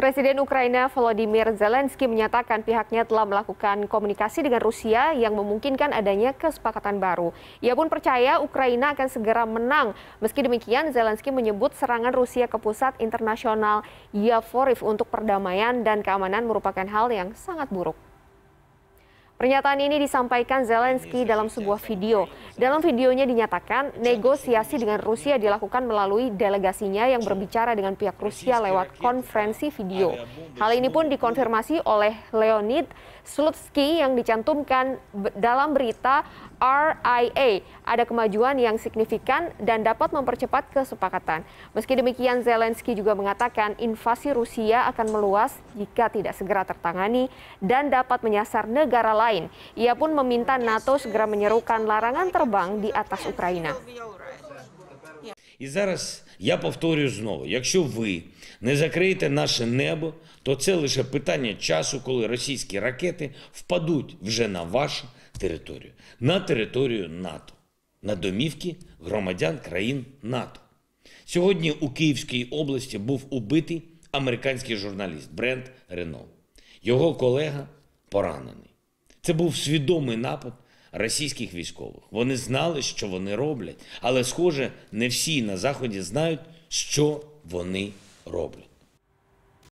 Presiden Ukraina Volodymyr Zelensky menyatakan pihaknya telah melakukan komunikasi dengan Rusia yang memungkinkan adanya kesepakatan baru. Ia pun percaya Ukraina akan segera menang. Meski demikian, Zelensky menyebut serangan Rusia ke pusat internasional Yavoriv untuk perdamaian dan keamanan merupakan hal yang sangat buruk. Pernyataan ini disampaikan Zelensky dalam sebuah video. Dalam videonya dinyatakan negosiasi dengan Rusia dilakukan melalui delegasinya yang berbicara dengan pihak Rusia lewat konferensi video. Hal ini pun dikonfirmasi oleh Leonid Slutsky yang dicantumkan dalam berita RIA. Ada kemajuan yang signifikan dan dapat mempercepat kesepakatan. Meski demikian Zelensky juga mengatakan invasi Rusia akan meluas jika tidak segera tertangani dan dapat menyasar negara lain lain. Ia pun meminta NATO segera menyerukan larangan terbang di atas Ukraina. І зараз я повторюю знову: якщо ви не закриєте наше небо, то це лише питання часу, коли російські ракети впадуть вже на вашу територію, на територію НАТО, на домівки громадян країн НАТО. Сьогодні у Київській області був убитий американський журналіст Брент Рено. Його колега поранений. Це був свідомий напад російських військових. Вони знали, що вони роблять, але, схоже, не всі на Заході знають, що вони роблять.